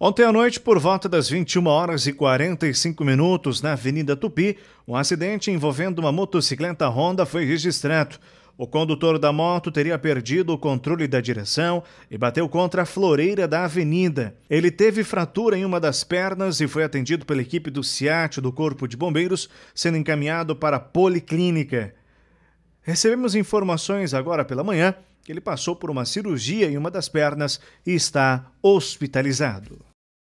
Ontem à noite, por volta das 21 horas e 45 minutos, na Avenida Tupi, um acidente envolvendo uma motocicleta Honda foi registrado. O condutor da moto teria perdido o controle da direção e bateu contra a floreira da avenida. Ele teve fratura em uma das pernas e foi atendido pela equipe do SIAT do Corpo de Bombeiros, sendo encaminhado para a policlínica. Recebemos informações agora pela manhã que ele passou por uma cirurgia em uma das pernas e está hospitalizado.